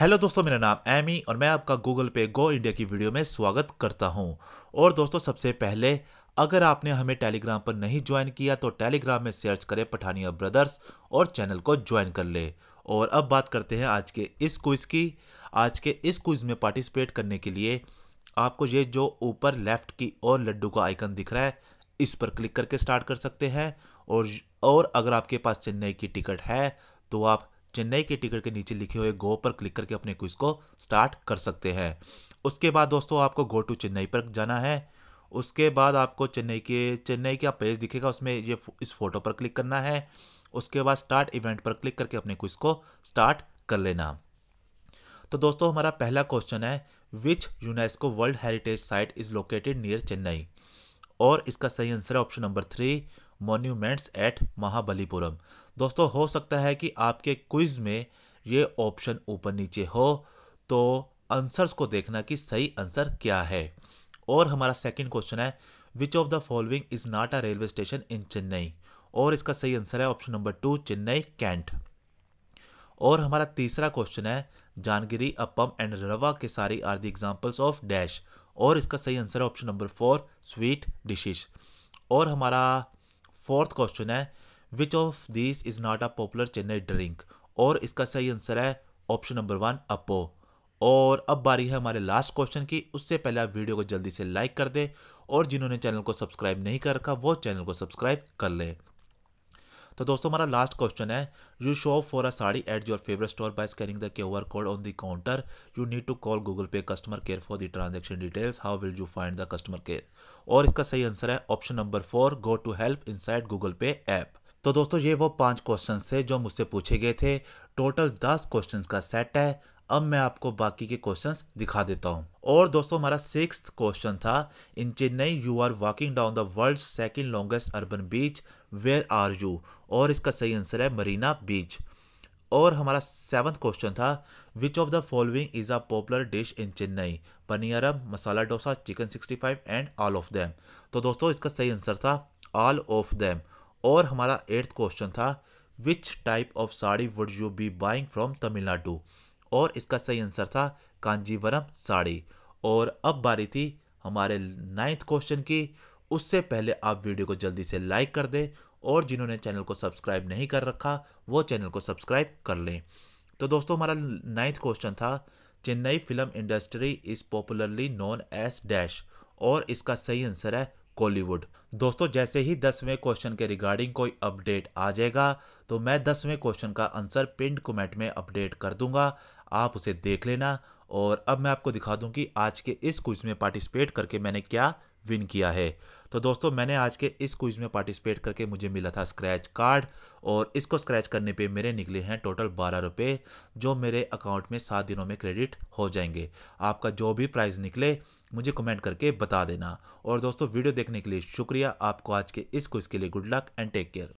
hello दोस्तों मेरा नाम एमी और मैं आपका गूगल पे गो इंडिया की वीडियो में स्वागत करता हूं और दोस्तों सबसे पहले अगर आपने हमें टेलीग्राम पर नहीं ज्वाइन किया तो टेलीग्राम में सर्च करें पठानिया ब्रदर्स और चैनल को ज्वाइन कर ले और अब बात करते हैं आज के इस क्विज़ की आज के इस क्विज़ में पार्टिसिपेट करने के लिए आपको ये जो ऊपर लेफ्ट की और लड्डू का आइकन दिख रहा है इस पर क्लिक करके स्टार्ट कर सकते हैं और और अगर आपके पास चेन्नई की टिकट है तो आप चेन्नई के टिकट के नीचे लिखे हुए गो पर क्लिक करके अपने क्विज को स्टार्ट कर सकते हैं उसके बाद दोस्तों आपको गो टू चेन्नई पर जाना है उसके बाद आपको चेन्नई के चेन्नई का पेज दिखेगा उसमें ये इस फोटो पर क्लिक करना है उसके बाद स्टार्ट इवेंट पर क्लिक करके अपने क्विज को स्टार्ट कर लेना तो दोस्तों हमारा पहला क्वेश्चन है which UNESCO world heritage site is located near Chennai और इसका सही आंसर है option number three monuments at Mahabalipuram दोस्तों हो सकता है कि आपके क्विज में ये ऑप्शन ऊपर नीचे हो तो आंसर्स को देखना कि सही आंसर क्या है और हमारा सेकंड क्वेश्चन है which of the following is not a railway station in Chennai और इसका सही आंसर है option number two Chennai cantt और हमारा तीसरा क्वेश्चन है जानगिरी appam and rava kesari are the examples of dash और इसका सही आंसर है option number four sweet dishes और हमारा फोर्थ क्वेश्चन है which of this is not a popular Chennai drink और इसका सही आंसर है ऑप्शन नंबर वन अपो और अब बारी है हमारे लास्ट क्वेश्चन की उससे पहले आप वीडियो को जल्दी से लाइक कर दें और जिन्होंने चैनल को सब्सक्राइब नहीं कर रखा वो चैनल को सब्सक्राइब कर लें तो दोस्तों हमारा लास्ट क्वेश्चन है you shop for a sari at your favourite store by scanning the Q R code on the counter you need to call Google Pay customer care for the transaction details how will you find the customer care और इसका सही answer है option number four go to help inside Google Pay app तो दोस्तों ये वो पांच questions थे जो मुझसे पूछे गए थे टोटल दस क्वेश्चंस का सेट है अब मैं आपको बाकी के क्वेश्चंस दिखा देता हूँ और दोस्तों हमारा सिक्स क्वेश्चन था in Chennai you are walking down the world second longest urban beach where are you और इसका सही आंसर है मरीना बीच और हमारा सेवन्थ क्वेश्चन था which of the following is a popular dish in Chennai पनीरम masala dosa chicken sixty five and all of them तो दोस्तों इसका सही आंसर था ऑल ऑफ दैम और हमारा एट्थ क्वेश्चन था which type of sari would you be buying from Tamil Nadu और इसका सही आंसर था कांजीवरम साड़ी और अब बारी थी हमारे नाइन्थ क्वेश्चन की उससे पहले आप वीडियो को जल्दी से लाइक कर दें और जिन्होंने चैनल को सब्सक्राइब नहीं कर रखा वो चैनल को सब्सक्राइब कर लें तो दोस्तों हमारा नाइन्थ क्वेश्चन था Chennai film industry is popularly known as dash और इसका सही आंसर है कॉलीवुड दोस्तों जैसे ही दसवें क्वेश्चन के रिगार्डिंग कोई अपडेट आ जाएगा तो मैं दसवें क्वेश्चन का आंसर पिंड कमेंट में अपडेट कर दूंगा आप उसे देख लेना और अब मैं आपको दिखा दूं कि आज के इस क्विज़ में पार्टिसिपेट करके मैंने क्या विन किया है तो दोस्तों मैंने आज के इस क्विज़ में पार्टिसिपेट करके मुझे मिला था स्क्रैच कार्ड और इसको स्क्रैच करने पे मेरे निकले हैं टोटल बारह रुपये जो मेरे अकाउंट में सात दिनों में क्रेडिट हो जाएंगे आपका जो भी प्राइज़ निकले मुझे कमेंट करके बता देना और दोस्तों वीडियो देखने के लिए शुक्रिया आपको आज के इस क्विज़ के लिए good luck and take care